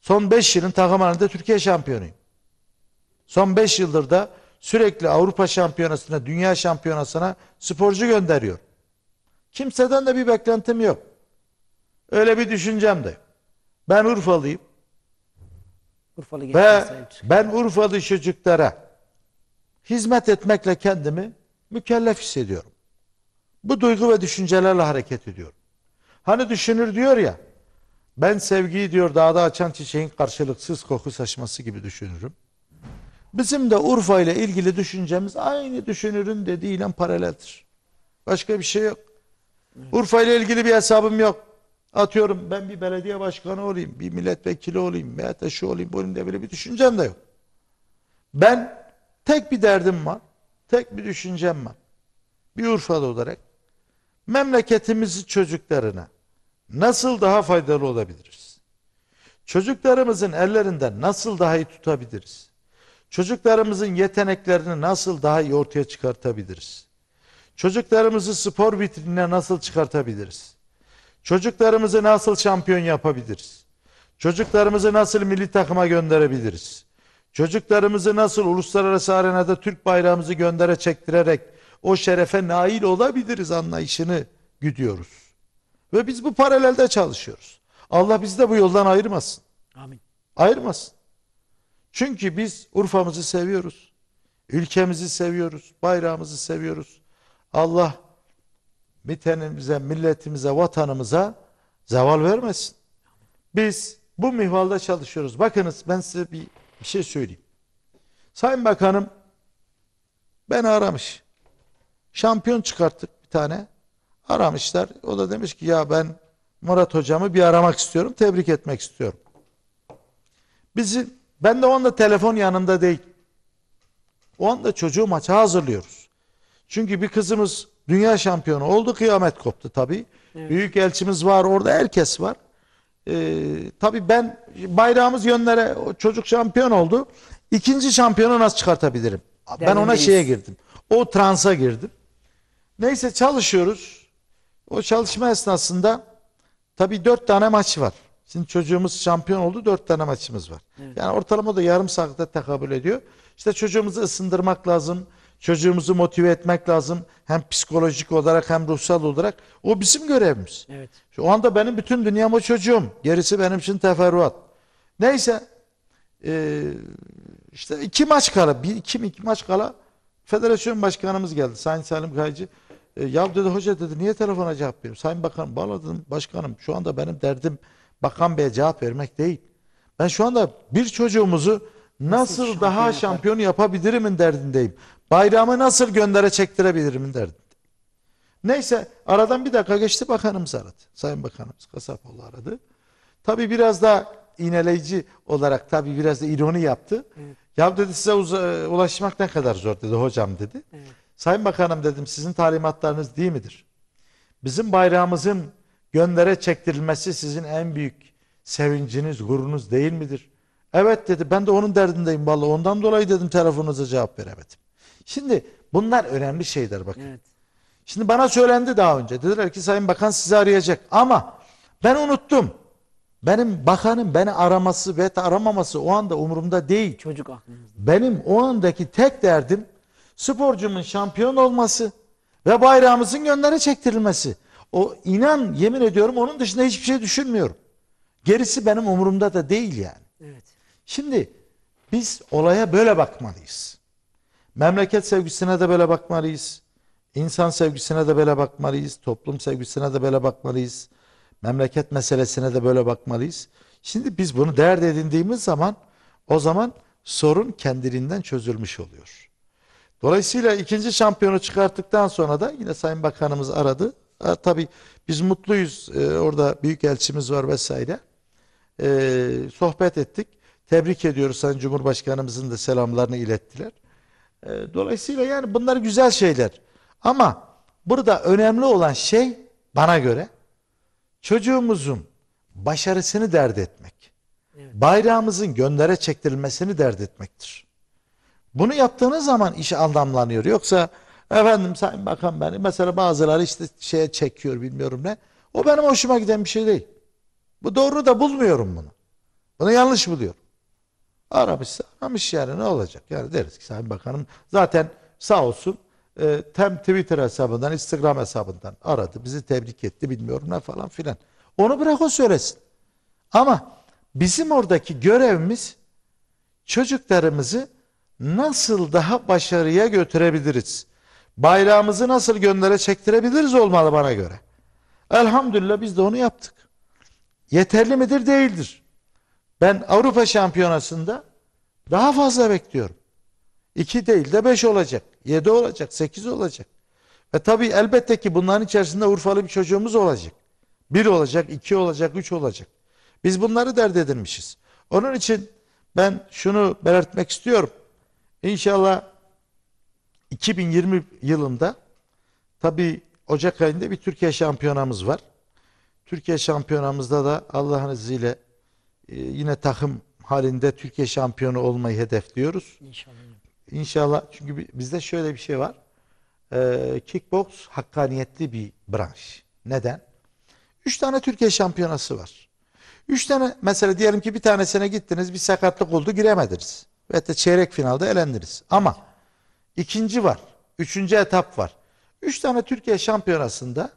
Son 5 yılın takım halinde Türkiye şampiyonuyum. Son 5 yıldır da sürekli Avrupa şampiyonasına, dünya şampiyonasına sporcu gönderiyor. Kimseden de bir beklentim yok. Öyle bir düşüncem de. Ben Urfalıyım. Urfalı Ve ben Urfalı çocuklara hizmet etmekle kendimi mükellef hissediyorum. Bu duygu ve düşüncelerle hareket ediyorum. Hani düşünür diyor ya, ben sevgiyi diyor dağda açan çiçeğin karşılıksız koku saçması gibi düşünürüm. Bizim de Urfa ile ilgili düşüncemiz aynı düşünürün dediğiyle paraleldir. Başka bir şey yok. Urfa ile ilgili bir hesabım yok. Atıyorum ben bir belediye başkanı olayım, bir milletvekili olayım, veya da şu olayım, bunun olayım böyle bir düşüncem de yok. Ben tek bir derdim var, tek bir düşüncem var. Bir Urfa'da olarak memleketimizi çocuklarına, nasıl daha faydalı olabiliriz? Çocuklarımızın ellerinden nasıl daha iyi tutabiliriz? Çocuklarımızın yeteneklerini nasıl daha iyi ortaya çıkartabiliriz? Çocuklarımızı spor vitrinine nasıl çıkartabiliriz? Çocuklarımızı nasıl şampiyon yapabiliriz? Çocuklarımızı nasıl milli takıma gönderebiliriz? Çocuklarımızı nasıl uluslararası arenada Türk bayrağımızı göndere çektirerek o şerefe nail olabiliriz anlayışını güdüyoruz. Ve biz bu paralelde çalışıyoruz. Allah bizi de bu yoldan ayırmasın. Amin. Ayırmasın. Çünkü biz Urfa'mızı seviyoruz. Ülkemizi seviyoruz. Bayrağımızı seviyoruz. Allah mitenimize, milletimize, vatanımıza zeval vermesin. Biz bu mihvalda çalışıyoruz. Bakınız ben size bir, bir şey söyleyeyim. Sayın Bakanım beni aramış. Şampiyon çıkarttık bir tane. Aramışlar. O da demiş ki ya ben Murat hocamı bir aramak istiyorum. Tebrik etmek istiyorum. Bizi, ben de onda telefon yanımda değil. O anda çocuğu maça hazırlıyoruz. Çünkü bir kızımız dünya şampiyonu oldu. Kıyamet koptu tabii. Evet. Büyük elçimiz var. Orada herkes var. Ee, tabii ben bayrağımız yönlere çocuk şampiyon oldu. İkinci şampiyonu nasıl çıkartabilirim? Demin ben ona değiliz. şeye girdim. O transa girdim. Neyse çalışıyoruz. O çalışma esnasında tabii dört tane maç var. Şimdi çocuğumuz şampiyon oldu. Dört tane maçımız var. Evet. Yani ortalama da yarım saatte tekabül ediyor. İşte çocuğumuzu ısındırmak lazım. Çocuğumuzu motive etmek lazım. Hem psikolojik olarak hem ruhsal olarak. O bizim görevimiz. Evet. Şu, anda benim bütün dünyam o çocuğum. Gerisi benim için teferruat. Neyse. Ee, işte iki maç kala. Bir, iki, iki maç kala Federasyon başkanımız geldi. Sayın Salim Kayıcı. E, ya dedi hoca dedi niye telefona cevap veriyorum? Sayın Bakanım bağladım başkanım şu anda benim derdim Bakan Bey'e cevap vermek değil. Ben şu anda bir çocuğumuzu nasıl, nasıl daha yapar? şampiyon yapabilirimin derdindeyim. Bayramı nasıl göndere çektirebilirim derdinde Neyse aradan bir dakika geçti bakanımız aradı. Sayın Bakanımız Kasapoğlu aradı. Tabi biraz da iğneleyici olarak tabi biraz da ironi yaptı. Evet. Ya dedi size ulaşmak ne kadar zor dedi hocam dedi. Evet. Sayın Bakanım dedim sizin talimatlarınız değil midir? Bizim bayrağımızın göndere çektirilmesi sizin en büyük sevinciniz, gurunuz değil midir? Evet dedi ben de onun derdindeyim vallahi ondan dolayı dedim telefonunuza cevap veremedim. Şimdi bunlar önemli şeyler bakın. Evet. Şimdi bana söylendi daha önce. Dediler ki Sayın Bakan sizi arayacak ama ben unuttum. Benim bakanın beni araması ve aramaması o anda umurumda değil. Çocuk aklınızda. Benim o andaki tek derdim sporcumun şampiyon olması ve bayrağımızın göndere çektirilmesi. O inan yemin ediyorum onun dışında hiçbir şey düşünmüyorum. Gerisi benim umurumda da değil yani. Evet. Şimdi biz olaya böyle bakmalıyız. Memleket sevgisine de böyle bakmalıyız. İnsan sevgisine de böyle bakmalıyız. Toplum sevgisine de böyle bakmalıyız. Memleket meselesine de böyle bakmalıyız. Şimdi biz bunu değer edindiğimiz zaman o zaman sorun kendiliğinden çözülmüş oluyor. Dolayısıyla ikinci şampiyonu çıkarttıktan sonra da yine Sayın Bakanımız aradı. E, tabii biz mutluyuz. E, orada büyük elçimiz var vesaire. E, sohbet ettik. Tebrik ediyoruz Sayın Cumhurbaşkanımızın da selamlarını ilettiler. E, dolayısıyla yani bunlar güzel şeyler. Ama burada önemli olan şey bana göre çocuğumuzun başarısını dert etmek. Evet. Bayrağımızın göndere çektirilmesini dert etmektir. Bunu yaptığınız zaman iş anlamlanıyor. Yoksa efendim Sayın Bakan beni mesela bazıları işte şeye çekiyor bilmiyorum ne. O benim hoşuma giden bir şey değil. Bu doğru da bulmuyorum bunu. Bunu yanlış buluyorum. Aramışsa aramış yani ne olacak? Yani deriz ki Sayın Bakanım zaten sağ olsun e, hem Twitter hesabından Instagram hesabından aradı. Bizi tebrik etti bilmiyorum ne falan filan. Onu bırak o söylesin. Ama bizim oradaki görevimiz çocuklarımızı nasıl daha başarıya götürebiliriz? Bayrağımızı nasıl göndere çektirebiliriz olmalı bana göre. Elhamdülillah biz de onu yaptık. Yeterli midir? Değildir. Ben Avrupa Şampiyonası'nda daha fazla bekliyorum. İki değil de beş olacak, yedi olacak, sekiz olacak. Ve tabii elbette ki bunların içerisinde Urfalı bir çocuğumuz olacak. Bir olacak, iki olacak, üç olacak. Biz bunları dert edinmişiz. Onun için ben şunu belirtmek istiyorum. İnşallah 2020 yılında tabi Ocak ayında bir Türkiye şampiyonamız var. Türkiye şampiyonamızda da Allah'ın izniyle e, yine takım halinde Türkiye şampiyonu olmayı hedefliyoruz. İnşallah. İnşallah çünkü bizde şöyle bir şey var. E, kickbox hakkaniyetli bir branş. Neden? Üç tane Türkiye şampiyonası var. Üç tane mesela diyelim ki bir tanesine gittiniz bir sakatlık oldu giremediniz ve de çeyrek finalde elendiriz. Ama ikinci var. Üçüncü etap var. Üç tane Türkiye şampiyonasında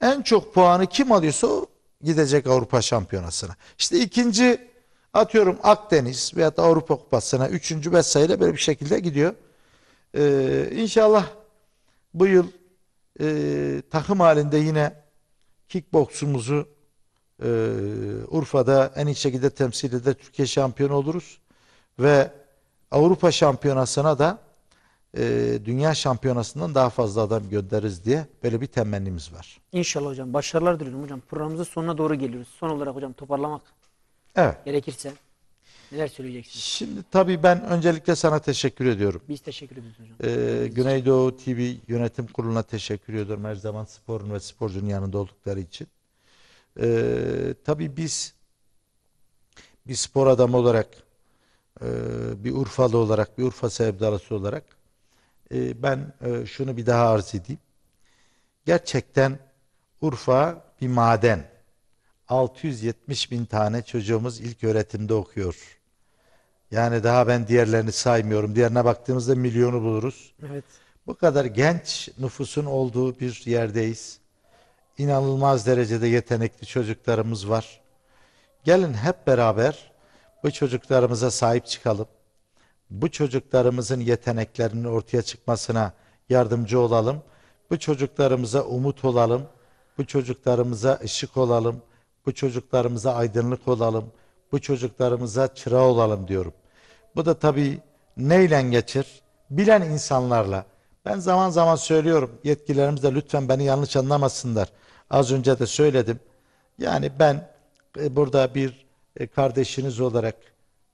en çok puanı kim alıyorsa o gidecek Avrupa şampiyonasına. İşte ikinci atıyorum Akdeniz veya da Avrupa kupasına üçüncü vesaire böyle bir şekilde gidiyor. Ee, inşallah bu yıl e, takım halinde yine kickboksumuzu e, Urfa'da en iyi şekilde temsil eder Türkiye şampiyonu oluruz ve Avrupa Şampiyonası'na da e, Dünya Şampiyonası'ndan daha fazla adam göndeririz diye böyle bir temennimiz var. İnşallah hocam. Başarılar diliyorum hocam. Programımızın sonuna doğru geliyoruz. Son olarak hocam toparlamak evet. gerekirse neler söyleyeceksiniz? Şimdi tabii ben öncelikle sana teşekkür ediyorum. Biz teşekkür ediyoruz hocam. Ee, Güneydoğu TV yönetim kuruluna teşekkür ediyorum. Her zaman sporun ve sporcunun yanında oldukları için. Ee, tabii biz bir spor adamı olarak ee, bir Urfalı olarak, bir Urfa sevdalısı olarak e, ben e, şunu bir daha arz edeyim. Gerçekten Urfa bir maden. 670 bin tane çocuğumuz ilk öğretimde okuyor. Yani daha ben diğerlerini saymıyorum. Diğerine baktığımızda milyonu buluruz. Evet. Bu kadar genç nüfusun olduğu bir yerdeyiz. İnanılmaz derecede yetenekli çocuklarımız var. Gelin hep beraber bu çocuklarımıza sahip çıkalım. Bu çocuklarımızın yeteneklerinin ortaya çıkmasına yardımcı olalım. Bu çocuklarımıza umut olalım. Bu çocuklarımıza ışık olalım. Bu çocuklarımıza aydınlık olalım. Bu çocuklarımıza çıra olalım diyorum. Bu da tabii neyle geçir? Bilen insanlarla. Ben zaman zaman söylüyorum yetkilerimiz de lütfen beni yanlış anlamasınlar. Az önce de söyledim. Yani ben e, burada bir e, kardeşiniz olarak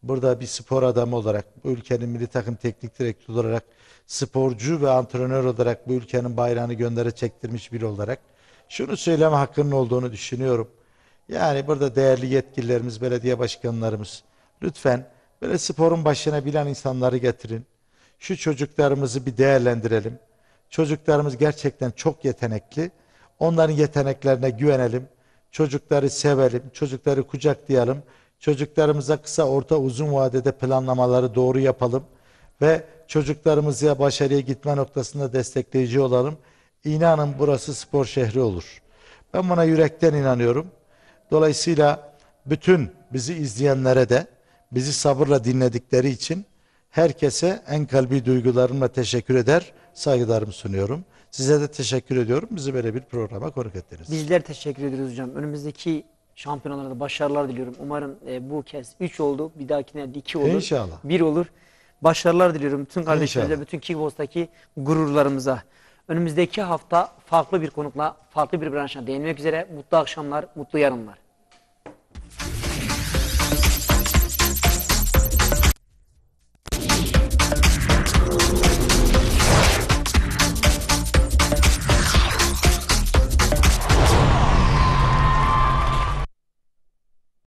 burada bir spor adamı olarak, bu ülkenin milli takım teknik direktörü olarak, sporcu ve antrenör olarak bu ülkenin bayrağını göndere çektirmiş biri olarak şunu söyleme hakkının olduğunu düşünüyorum. Yani burada değerli yetkililerimiz, belediye başkanlarımız lütfen böyle sporun başına bilen insanları getirin. Şu çocuklarımızı bir değerlendirelim. Çocuklarımız gerçekten çok yetenekli. Onların yeteneklerine güvenelim. Çocukları sevelim, çocukları kucaklayalım. Çocuklarımıza kısa, orta, uzun vadede planlamaları doğru yapalım. Ve çocuklarımıza başarıya gitme noktasında destekleyici olalım. İnanın burası spor şehri olur. Ben buna yürekten inanıyorum. Dolayısıyla bütün bizi izleyenlere de bizi sabırla dinledikleri için herkese en kalbi duygularımla teşekkür eder, saygılarımı sunuyorum. Size de teşekkür ediyorum. Bizi böyle bir programa konuk ettiniz. Bizler teşekkür ediyoruz hocam. Önümüzdeki şampiyonlarda başarılar diliyorum. Umarım e, bu kez 3 oldu. Bir dahakine 2 olur. İnşallah. 1 olur. Başarılar diliyorum bütün kardeşlerimize, bütün kickbox'taki gururlarımıza. Önümüzdeki hafta farklı bir konukla, farklı bir branşa değinmek üzere. Mutlu akşamlar, mutlu yarınlar.